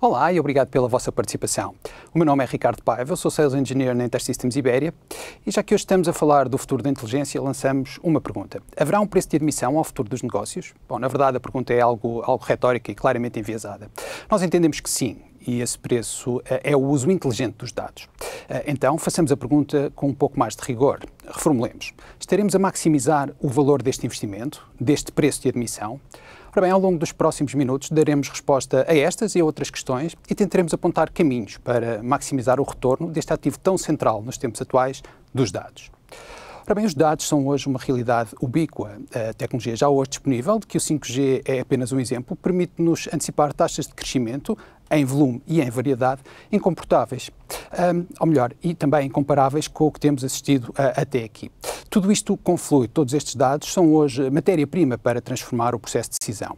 Olá e obrigado pela vossa participação. O meu nome é Ricardo Paiva, sou Sales Engineer na InterSystems Ibéria e já que hoje estamos a falar do futuro da inteligência, lançamos uma pergunta. Haverá um preço de admissão ao futuro dos negócios? Bom, na verdade a pergunta é algo, algo retórica e claramente enviesada. Nós entendemos que sim, e esse preço eh, é o uso inteligente dos dados. Eh, então, façamos a pergunta com um pouco mais de rigor. Reformulemos. Estaremos a maximizar o valor deste investimento, deste preço de admissão? Ora bem, ao longo dos próximos minutos daremos resposta a estas e a outras questões e tentaremos apontar caminhos para maximizar o retorno deste ativo tão central nos tempos atuais dos dados. Ora bem, os dados são hoje uma realidade ubíqua. A tecnologia já hoje disponível, de que o 5G é apenas um exemplo, permite-nos antecipar taxas de crescimento em volume e em variedade incomportáveis. um, ou melhor, e também incomparáveis com o que temos assistido uh, até aqui. Tudo isto conflui, todos estes dados são hoje matéria-prima para transformar o processo de decisão.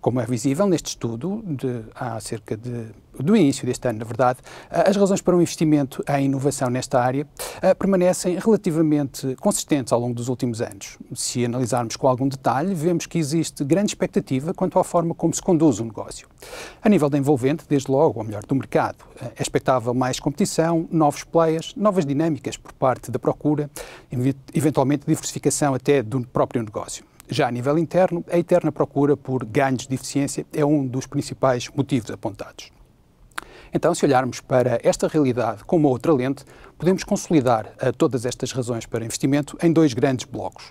Como é visível neste estudo, de, há cerca de, do início deste ano, na verdade, ah, as razões para um investimento em inovação nesta área ah, permanecem relativamente consistentes ao longo dos últimos anos. Se analisarmos com algum detalhe, vemos que existe grande expectativa quanto à forma como se conduz o negócio. A nível de envolvente, desde logo, ou melhor, do mercado. Eh, é expectável mais competição, novos players, novas dinâmicas por parte da procura, eventualmente diversificação até do próprio negócio. Já a nível interno, a eterna procura por ganhos de eficiência é um dos principais motivos apontados. Então, se olharmos para esta realidade com uma outra lente, podemos consolidar uh, todas estas razões para investimento em dois grandes blocos.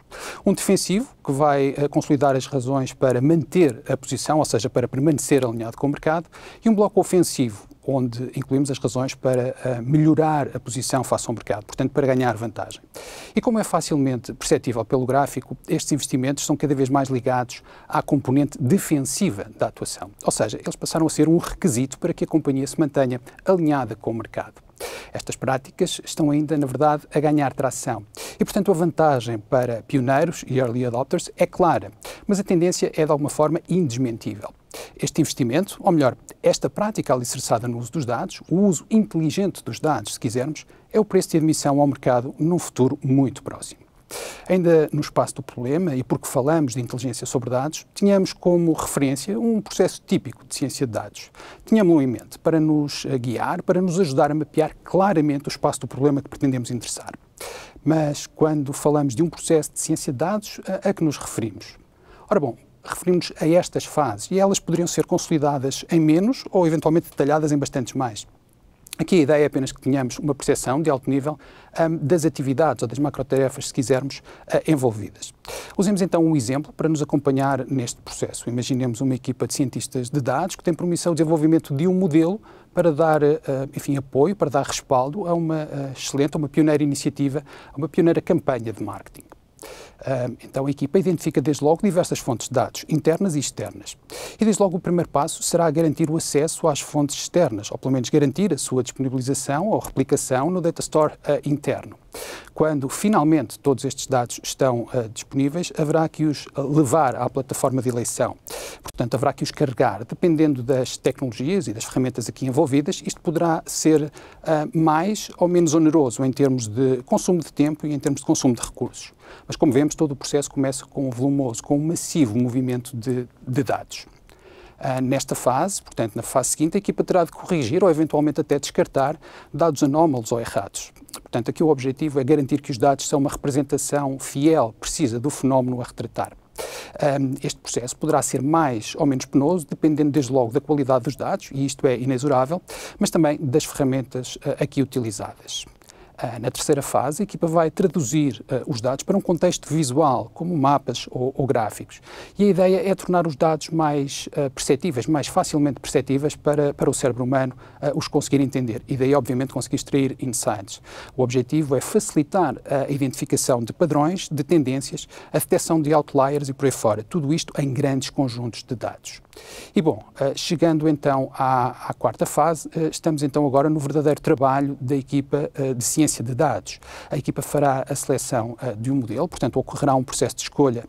Um defensivo, que vai uh, consolidar as razões para manter a posição, ou seja, para permanecer alinhado com o mercado, e um bloco ofensivo, onde incluímos as razões para eh, melhorar a posição face ao mercado, portanto, para ganhar vantagem. E como é facilmente perceptível pelo gráfico, estes investimentos são cada vez mais ligados à componente defensiva da atuação, ou seja, eles passaram a ser um requisito para que a companhia se mantenha alinhada com o mercado. Estas práticas estão ainda, na verdade, a ganhar tração. E, portanto, a vantagem para pioneiros e early adopters é clara, mas a tendência é, de alguma forma, indesmentível. Este investimento, ou melhor, esta prática alicerçada no uso dos dados, o uso inteligente dos dados, se quisermos, é o preço de admissão ao mercado num futuro muito próximo. Ainda no espaço do problema, e porque falamos de inteligência sobre dados, tínhamos como referência um processo típico de ciência de dados. Tínhamos-lo em mente para nos guiar, para nos ajudar a mapear claramente o espaço do problema que pretendemos interessar. Mas quando falamos de um processo de ciência de dados, a, a que nos referimos? Ora bom, referimos a estas fases e elas poderiam ser consolidadas em menos ou eventualmente detalhadas em bastantes mais. Aqui a ideia é apenas que tenhamos uma percepção de alto nível um, das atividades ou das macrotarefas, se quisermos, uh, envolvidas. Usemos então um exemplo para nos acompanhar neste processo. Imaginemos uma equipa de cientistas de dados que tem por missão o desenvolvimento de um modelo para dar, uh, enfim, apoio, para dar respaldo a uma uh, excelente, uma pioneira iniciativa, a uma pioneira campanha de marketing. Ah, então a equipa identifica desde logo diversas fontes de dados, internas e externas. E desde logo o primeiro passo será garantir o acesso às fontes externas, ou pelo menos garantir a sua disponibilização ou replicação no data store uh, interno. Quando finalmente todos estes dados estão uh, disponíveis, haverá que os levar à plataforma de eleição. Portanto, haverá que os carregar. Dependendo das tecnologias e das ferramentas aqui envolvidas, isto poderá ser uh, mais ou menos oneroso em termos de consumo de tempo e em termos de consumo de recursos. Mas, como vemos, digamos, todo o processo começa com um volumoso, com um massivo movimento de, de dados. Uh, nesta fase, portanto, na fase seguinte, a equipa terá de corrigir ou eventualmente até descartar dados anómalos ou errados. Portanto, aqui o objetivo é garantir que os dados são uma representação fiel, precisa do fenómeno a retratar. Um, ah, este processo poderá ser mais ou menos penoso, dependendo desde logo da qualidade dos dados, e isto é inexorável, mas também das ferramentas uh, aqui utilizadas. Eh, na terceira fase, a equipa vai traduzir uh, os dados para um contexto visual, como mapas ou, ou, gráficos. E a ideia é tornar os dados mais uh, perceptíveis, mais facilmente perceptíveis para, para o cérebro humano uh, os conseguir entender. E daí, obviamente, conseguir extrair insights. O objetivo é facilitar a identificação de padrões, de tendências, a detecção de outliers e por aí fora. Tudo isto em grandes conjuntos de dados. E bom, eh, chegando então à, à quarta fase, eh, estamos então agora no verdadeiro trabalho da equipa eh, de ciência de dados. A equipa fará a seleção de um modelo, portanto ocorrerá um processo de escolha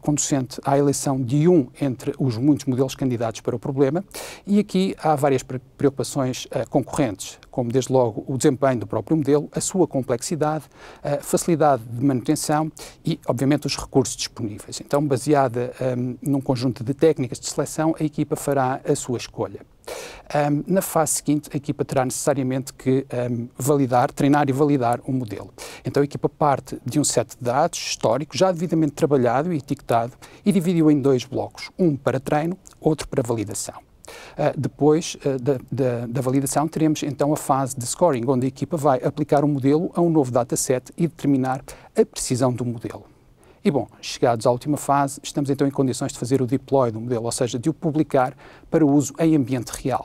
conducente à eleição de um entre os muitos modelos candidatos para o problema e aqui há várias preocupações concorrentes como desde logo o desempenho do próprio modelo, a sua complexidade, a facilidade de manutenção e, obviamente, os recursos disponíveis. Então, baseada um, num conjunto de técnicas de seleção, a equipa fará a sua escolha. Um, na fase seguinte, a equipa terá necessariamente que um, validar, treinar e validar o um modelo. Então, a equipa parte de um set de dados histórico já devidamente trabalhado e etiquetado e dividiu em dois blocos, um para treino, outro para validação. Eh, depois eh, da, da, da validação, teremos então a fase de scoring, onde a equipa vai aplicar um modelo a um novo dataset e determinar a precisão do modelo. E bom, chegados à última fase, estamos então em condições de fazer o deploy do modelo, ou seja, de o publicar para uso em ambiente real.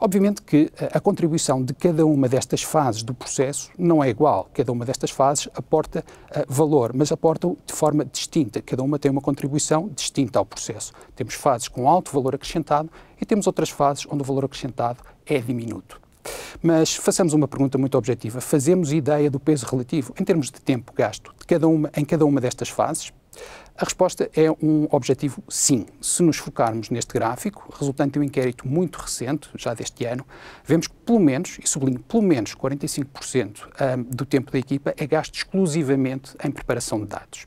Obviamente que a contribuição de cada uma destas fases do processo não é igual. Cada uma destas fases aporta eh, valor, mas aporta de forma distinta. Cada uma tem uma contribuição distinta ao processo. Temos fases com alto valor acrescentado e temos outras fases onde o valor acrescentado é diminuto. Mas façamos uma pergunta muito objetiva. Fazemos ideia do peso relativo, em termos de tempo gasto, de cada uma, em cada uma destas fases? A resposta é um objetivo sim. Se nos focarmos neste gráfico, resultante de um inquérito muito recente, já deste ano, vemos que pelo menos, e sublinho, pelo menos 45% ah, do tempo da equipa é gasto exclusivamente em preparação de dados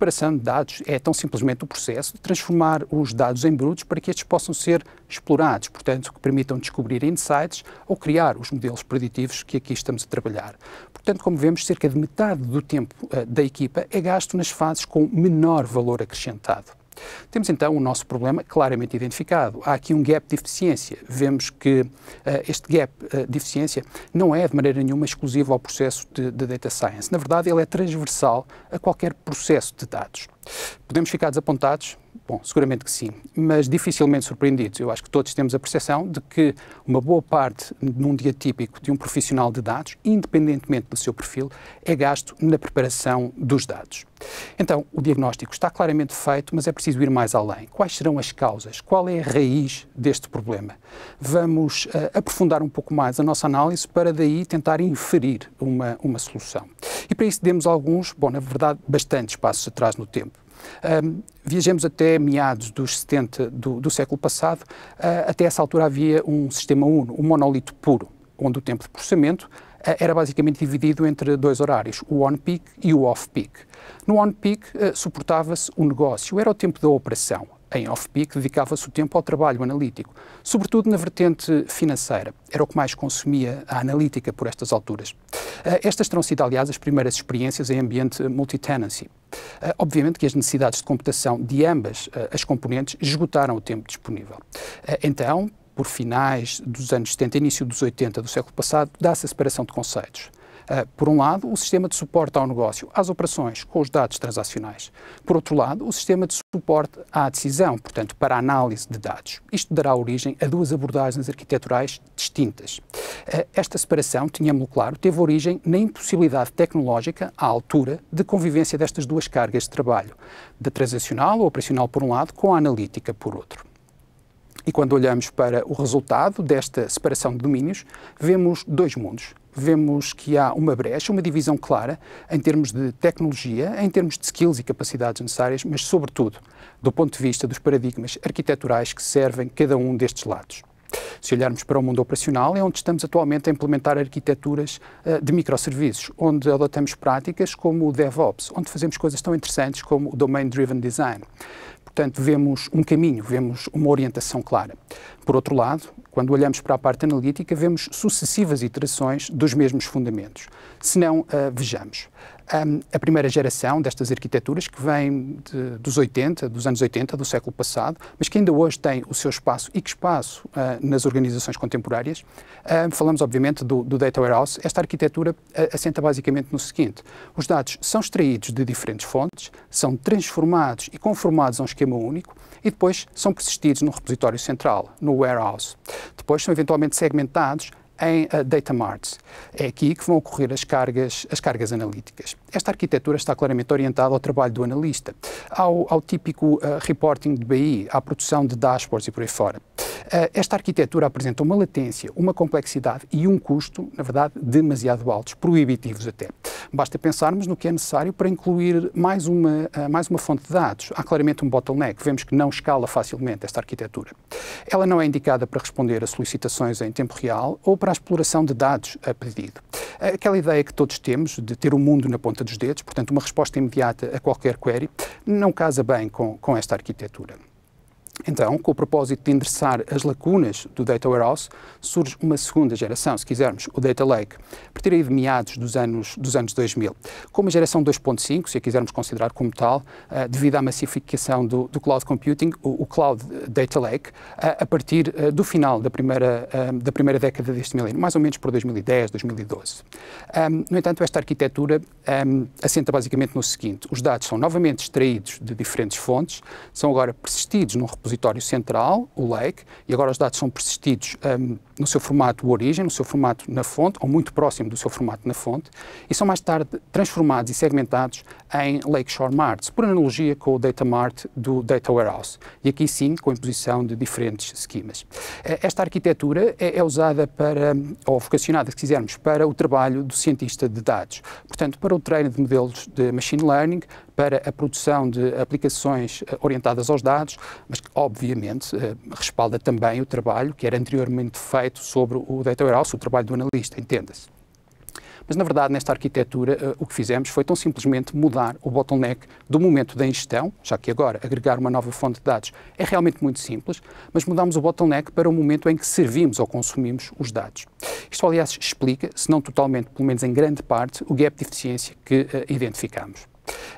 preparação de dados é tão simplesmente o processo de transformar os dados em brutos para que estes possam ser explorados, portanto, que permitam descobrir insights ou criar os modelos preditivos que aqui estamos a trabalhar. Portanto, como vemos, cerca de metade do tempo uh, da equipa é gasto nas fases com menor valor acrescentado. Temos então o nosso problema claramente identificado. Há aqui um gap de eficiência. Vemos que uh, este gap uh, de eficiência não é de maneira nenhuma exclusivo ao processo de, de data science. Na verdade, ele é transversal a qualquer processo de dados. Podemos ficar desapontados? Bom, seguramente que sim, mas dificilmente surpreendidos. Eu acho que todos temos a percepção de que uma boa parte, num dia típico, de um profissional de dados, independentemente do seu perfil, é gasto na preparação dos dados. Então, o diagnóstico está claramente feito, mas é preciso ir mais além. Quais serão as causas? Qual é a raiz deste problema? Vamos uh, aprofundar um pouco mais a nossa análise para daí tentar inferir uma, uma solução. E para isso demos alguns, bom, na verdade, bastantes passos atrás no tempo. Um, viajemos até meados dos 70 do, do século passado. Uh, até essa altura havia um sistema uno, um monolito puro, onde o tempo de processamento uh, era basicamente dividido entre dois horários, o on-peak e o off-peak. No on-peak uh, suportava-se o negócio, era o tempo da operação, em off-peak, dedicava-se o tempo ao trabalho analítico, sobretudo na vertente financeira. Era o que mais consumia a analítica por estas alturas. Ah, estas terão sido, aliás, as primeiras experiências em ambiente multi-tenancy. Ah, obviamente que as necessidades de computação de ambas ah, as componentes esgotaram o tempo disponível. Então, por finais dos anos 70 início dos 80 do século passado, dá-se a separação de conceitos. Ah, por um lado, o sistema de suporte ao negócio, às operações com os dados transacionais. Por outro lado, o sistema de suporte à decisão, portanto, para a análise de dados. Isto dará origem a duas abordagens arquiteturais distintas. Ah, esta separação, tínhamos claro, teve origem na impossibilidade tecnológica, à altura, de convivência destas duas cargas de trabalho, da transacional ou operacional por um lado, com a analítica por outro. E quando olhamos para o resultado desta separação de domínios, vemos dois mundos. Vemos que há uma brecha, uma divisão clara em termos de tecnologia, em termos de skills e capacidades necessárias, mas, sobretudo, do ponto de vista dos paradigmas arquiteturais que servem cada um destes lados. Se olharmos para o mundo operacional, é onde estamos atualmente a implementar arquiteturas eh, de microserviços, onde adotamos práticas como o DevOps, onde fazemos coisas tão interessantes como o Domain Driven Design. Portanto, vemos um caminho, vemos uma orientação clara. Por outro lado, quando olhamos para a parte analítica, vemos sucessivas iterações dos mesmos fundamentos. Se não, uh, vejamos um, a primeira geração destas arquiteturas que vem de, dos 80, dos anos 80, do século passado, mas que ainda hoje tem o seu espaço e que espaço uh, nas organizações contemporâneas. falamos, obviamente, do, do, Data Warehouse. Esta arquitetura ah, assenta basicamente no seguinte: os dados são extraídos de diferentes fontes, são transformados e conformados a um esquema único e depois são persistidos no repositório central, no warehouse. Depois são eventualmente segmentados em uh, data marts. É aqui que vão ocorrer as cargas, as cargas analíticas. Esta arquitetura está claramente orientada ao trabalho do analista, ao, ao típico uh, reporting de BI, à produção de dashboards e por aí fora. Eh, esta arquitetura apresenta uma latência, uma complexidade e um custo, na verdade, demasiado altos, proibitivos até. Basta pensarmos no que é necessário para incluir mais uma, eh, mais uma fonte de dados. Há claramente um bottleneck, vemos que não escala facilmente esta arquitetura. Ela não é indicada para responder a solicitações em tempo real ou para a exploração de dados a pedido. Eh, aquela ideia que todos temos de ter o mundo na ponta dos dedos, portanto, uma resposta imediata a qualquer query, não casa bem com, com esta arquitetura. Então, com o propósito de endereçar as lacunas do Data Warehouse, surge uma segunda geração, se quisermos, o Data Lake, a partir de meados dos anos, dos anos 2000, com uma geração 2.5, se a quisermos considerar como tal, eh, devido à massificação do, do cloud computing, o, o, Cloud eh, Data Lake, eh, a partir do final da primeira, da primeira década deste milênio, mais ou menos por 2010, 2012. no entanto, esta arquitetura assenta basicamente no seguinte: os dados são novamente extraídos de diferentes fontes, são agora persistidos num repositório repositório central, o lake, e agora os dados são persistidos um, no seu formato origem, no seu formato na fonte, ou muito próximo do seu formato na fonte, e são mais tarde transformados e segmentados em Lakeshore Marts, por analogia com o Data Mart do Data Warehouse, e aqui sim com a imposição de diferentes esquemas. Eh, esta arquitetura é, é usada para, hum, ou vocacionada, se quisermos, para o trabalho do cientista de dados. Portanto, para o treino de modelos de machine learning, para a produção de aplicações eh, orientadas aos dados, mas que, obviamente, eh, respalda também o trabalho que era anteriormente feito sobre o data warehouse, o trabalho do analista, entenda-se. Mas, na verdade, nesta arquitetura, eh, o que fizemos foi tão simplesmente mudar o bottleneck do momento da ingestão, já que agora agregar uma nova fonte de dados é realmente muito simples, mas mudamos o bottleneck para o momento em que servimos ou consumimos os dados. Isto, aliás, explica, se não totalmente, pelo menos em grande parte, o gap de eficiência que uh, identificamos.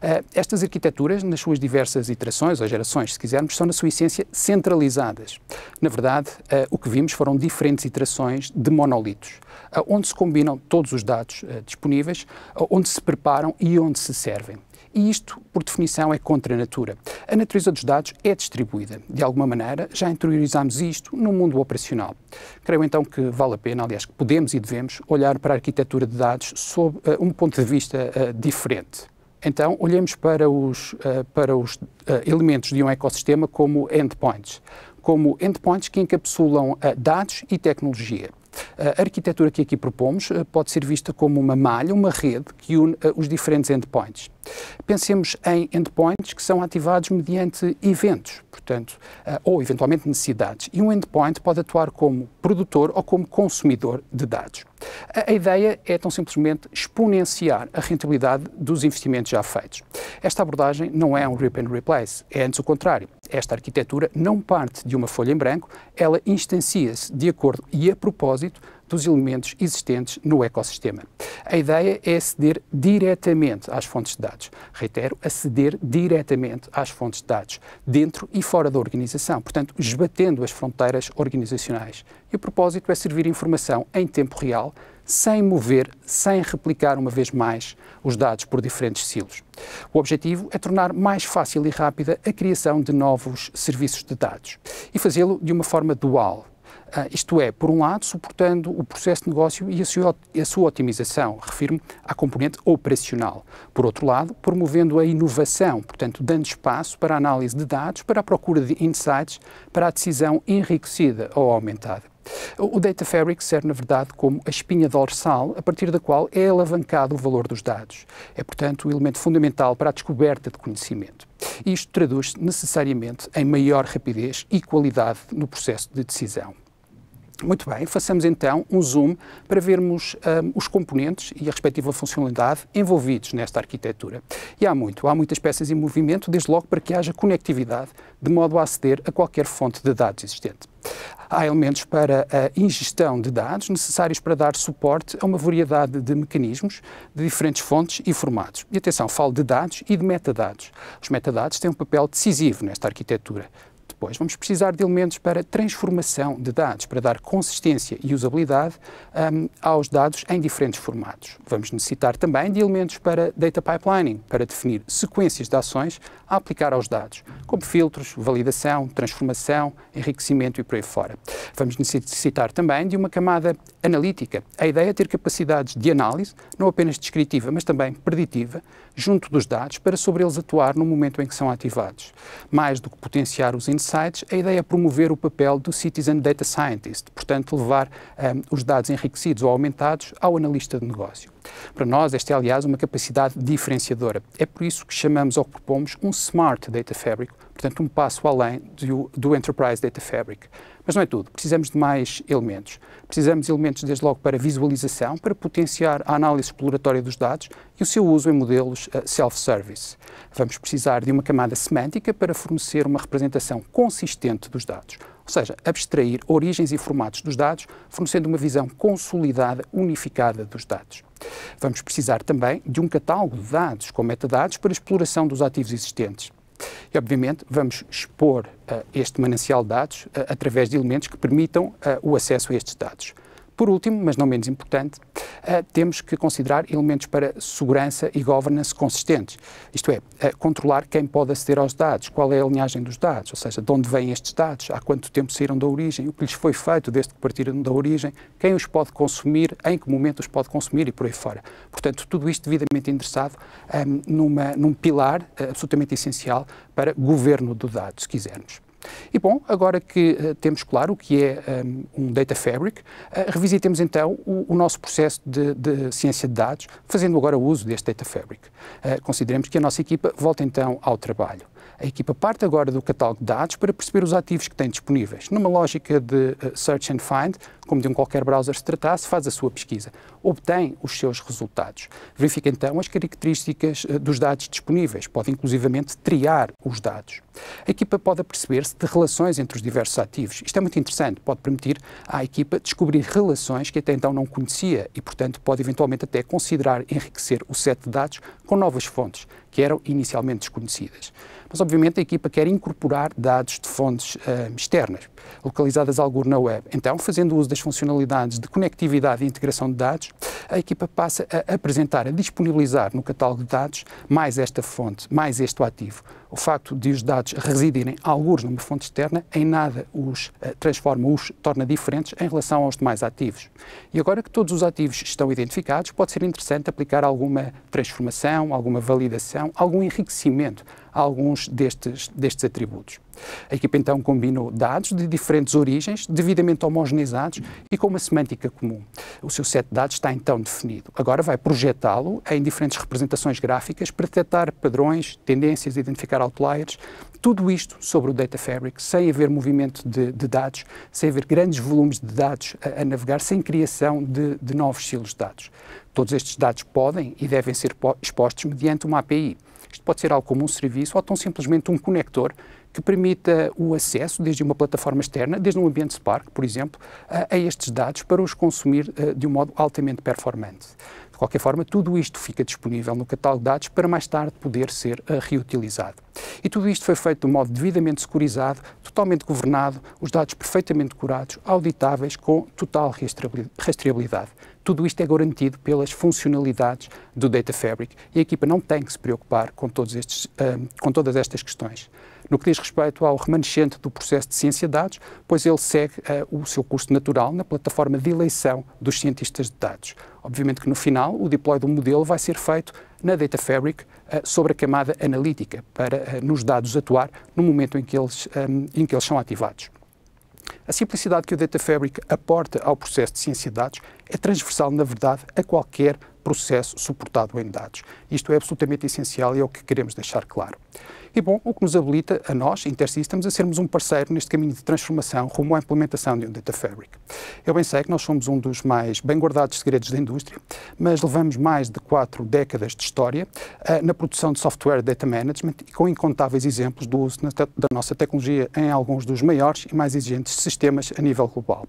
Eh, estas arquiteturas, nas suas diversas iterações ou gerações, se quisermos, são na sua essência centralizadas. Na verdade, eh, o que vimos foram diferentes iterações de monolitos, eh, onde se combinam todos os dados disponíveis, onde se preparam e onde se servem. E isto, por definição, é contra a natura. A natureza dos dados é distribuída. De alguma maneira, já interiorizamos isto no mundo operacional. Creio então que vale a pena, aliás, que podemos e devemos olhar para a arquitetura de dados sob uh, um ponto de vista uh, diferente. Então, olhemos para os, eh, para os eh, elementos de um ecossistema como endpoints, como endpoints que encapsulam eh, dados e tecnologia. A arquitetura que aqui propomos pode ser vista como uma malha, uma rede que une os diferentes endpoints. Pensemos em endpoints que são ativados mediante eventos, portanto, eh, ou eventualmente necessidades. E um endpoint pode atuar como produtor ou como consumidor de dados. A ideia é tão simplesmente exponenciar a rentabilidade dos investimentos já feitos. Esta abordagem não é um rip and replace, é antes o contrário. Esta arquitetura não parte de uma folha em branco, ela instancia-se de acordo e a propósito dos elementos existentes no ecossistema. A ideia é aceder diretamente às fontes de dados. Reitero, aceder diretamente às fontes de dados, dentro e fora da organização, portanto, esbatendo as fronteiras organizacionais. E o propósito é servir informação em tempo real, sem mover, sem replicar uma vez mais os dados por diferentes silos. O objetivo é tornar mais fácil e rápida a criação de novos serviços de dados e fazê-lo de uma forma dual ah, isto é, por um lado, suportando o processo de negócio e a sua, a sua otimização, refiro-me à componente operacional. Por outro lado, promovendo a inovação, portanto, dando espaço para a análise de dados, para a procura de insights, para a decisão enriquecida ou aumentada. O Data Fabric serve, na verdade, como a espinha dorsal a partir da qual é alavancado o valor dos dados. É, portanto, o um elemento fundamental para a descoberta de conhecimento. Isto traduz-se necessariamente em maior rapidez e qualidade no processo de decisão. Muito bem, façamos então um zoom para vermos um, ah, os componentes e a respectiva funcionalidade envolvidos nesta arquitetura. E há muito, há muitas peças em movimento, desde logo para que haja conectividade, de modo a aceder a qualquer fonte de dados existente. Há elementos para a ingestão de dados necessários para dar suporte a uma variedade de mecanismos de diferentes fontes e formatos. E atenção, falo de dados e de metadados. Os metadados têm um papel decisivo nesta arquitetura depois? Vamos precisar de elementos para transformação de dados, para dar consistência e usabilidade um, aos dados em diferentes formatos. Vamos necessitar também de elementos para data pipelining, para definir sequências de ações a aplicar aos dados, como filtros, validação, transformação, enriquecimento e por aí fora. Vamos necessitar também de uma camada analítica. A ideia é ter capacidades de análise, não apenas descritiva, mas também preditiva, junto dos dados, para sobre eles atuar no momento em que são ativados. Mais do que potenciar os insights, Insights, a ideia é promover o papel do Citizen Data Scientist, portanto, levar um, ehm, os dados enriquecidos ou aumentados ao analista de negócio. Para nós, esta é, aliás, uma capacidade diferenciadora. É por isso que chamamos ou propomos um Smart Data Fabric, portanto, um passo além do, do Enterprise Data Fabric. Mas não é tudo, precisamos de mais elementos. Precisamos de elementos, desde logo, para visualização, para potenciar a análise exploratória dos dados e o seu uso em modelos uh, self-service. Vamos precisar de uma camada semântica para fornecer uma representação consistente dos dados, ou seja, abstrair origens e formatos dos dados, fornecendo uma visão consolidada, unificada dos dados. Vamos precisar também de um catálogo de dados com metadados para exploração dos ativos existentes e, obviamente, vamos expor eh, este manancial de dados eh, através de elementos que permitam eh, o acesso a estes dados. Por último, mas não menos importante, eh, temos que considerar elementos para segurança e governance consistentes, isto é, eh, controlar quem pode aceder aos dados, qual é a linhagem dos dados, ou seja, de onde vêm estes dados, há quanto tempo saíram da origem, o que lhes foi feito desde que partiram da origem, quem os pode consumir, em que momento os pode consumir e por aí fora. Portanto, tudo isto devidamente endereçado um, ehm, numa, num pilar eh, absolutamente essencial para governo do dado, se quisermos. E bom, agora que uh, temos claro o que é um, eh, um Data Fabric, uh, revisitemos então o, o nosso processo de, de, ciência de dados, fazendo agora uso deste Data Fabric. Uh, consideremos que a nossa equipa volta então ao trabalho. A equipa parte agora do catálogo de dados para perceber os ativos que tem disponíveis. Numa lógica de search and find, como de um qualquer browser se tratasse, faz a sua pesquisa, obtém os seus resultados. Verifica então as características dos dados disponíveis, pode inclusivamente triar os dados. A equipa pode aperceber-se de relações entre os diversos ativos. Isto é muito interessante, pode permitir à equipa descobrir relações que até então não conhecia e, portanto, pode eventualmente até considerar enriquecer o set de dados com novas fontes que eram inicialmente desconhecidas. Mas, obviamente, a equipa quer incorporar dados de fontes uh, externas, localizadas algum na web. Então, fazendo uso das funcionalidades de conectividade e integração de dados, a equipa passa a apresentar, a disponibilizar no catálogo de dados mais esta fonte, mais este ativo o facto de os dados residirem, alguns, numa fonte externa, em nada os eh, transforma, os torna diferentes em relação aos demais ativos. E agora que todos os ativos estão identificados, pode ser interessante aplicar alguma transformação, alguma validação, algum enriquecimento a alguns destes, destes atributos. A equipa então combinou dados de diferentes origens, devidamente homogeneizados e com uma semântica comum. O seu set de dados está então definido. Agora vai projetá-lo em diferentes representações gráficas para detectar padrões, tendências, identificar outliers, tudo isto sobre o Data Fabric, sem haver movimento de, de dados, sem haver grandes volumes de dados a, a navegar, sem criação de, de novos silos de dados. Todos estes dados podem e devem ser expostos mediante uma API. Isto pode ser algo como um serviço ou tão simplesmente um conector que permita o acesso, desde uma plataforma externa, desde um ambiente Spark, por exemplo, a, a estes dados para os consumir eh, de um modo altamente performante. De qualquer forma, tudo isto fica disponível no catálogo de dados para mais tarde poder ser uh, reutilizado. E tudo isto foi feito de um modo devidamente securizado, totalmente governado, os dados perfeitamente curados, auditáveis, com total rastreabilidade. Tudo isto é garantido pelas funcionalidades do Data Fabric e a equipa não tem que se preocupar com, estes, uh, com todas estas questões. No que diz respeito ao remanescente do processo de ciência de dados, pois ele segue uh, o seu curso natural na plataforma de eleição dos cientistas de dados. Obviamente que no final o deploy do modelo vai ser feito na Data Fabric uh, sobre a camada analítica para uh, nos dados atuar no momento em que eles, um, em que eles são ativados. A simplicidade que o Data Fabric aporta ao processo de ciência de dados é transversal, na verdade, a qualquer processo suportado em dados. Isto é absolutamente essencial e é o que queremos deixar claro. E, bom, o que nos habilita a nós, Intersystems, a sermos um parceiro neste caminho de transformação rumo à implementação de um Data Fabric. Eu bem sei que nós somos um dos mais bem guardados segredos da indústria, mas levamos mais de quatro décadas de história uh, na produção de software data management e com incontáveis exemplos do uso da nossa tecnologia em alguns dos maiores e mais exigentes sistemas a nível global.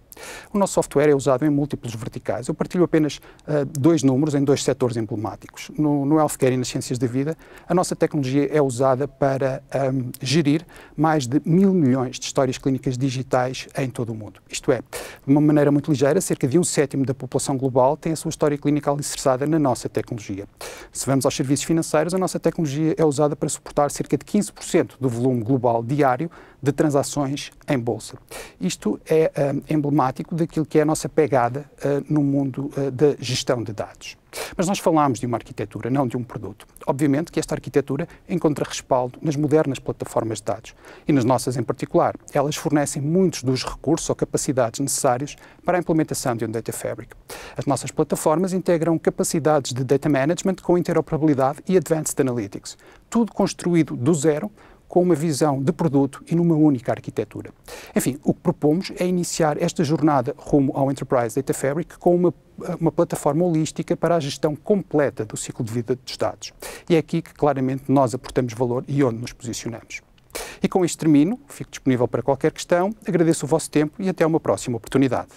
O nosso software é usado em múltiplos verticais. Eu partilho apenas uh, dois números em dois setores emblemáticos. No, no healthcare e nas ciências da vida, a nossa tecnologia é usada para para um, gerir mais de mil milhões de histórias clínicas digitais em todo o mundo. Isto é, de uma maneira muito ligeira, cerca de um sétimo da população global tem a sua história clínica alicerçada na nossa tecnologia. Se vamos aos serviços financeiros, a nossa tecnologia é usada para suportar cerca de 15% do volume global diário de transações em bolsa. Isto é um, emblemático daquilo que é a nossa pegada uh, no mundo uh, da gestão de dados. Mas nós falámos de uma arquitetura, não de um produto. Obviamente que esta arquitetura encontra respaldo nas modernas plataformas de dados e nas nossas em particular. Elas fornecem muitos dos recursos ou capacidades necessários para a implementação de um Data Fabric. As nossas plataformas integram capacidades de data management com interoperabilidade e advanced analytics, tudo construído do zero com uma visão de produto e numa única arquitetura. Enfim, o que propomos é iniciar esta jornada rumo ao Enterprise Data Fabric com uma, uma plataforma holística para a gestão completa do ciclo de vida dos dados. E é aqui que claramente nós aportamos valor e onde nos posicionamos. E com este termino, fico disponível para qualquer questão, agradeço o vosso tempo e até uma próxima oportunidade.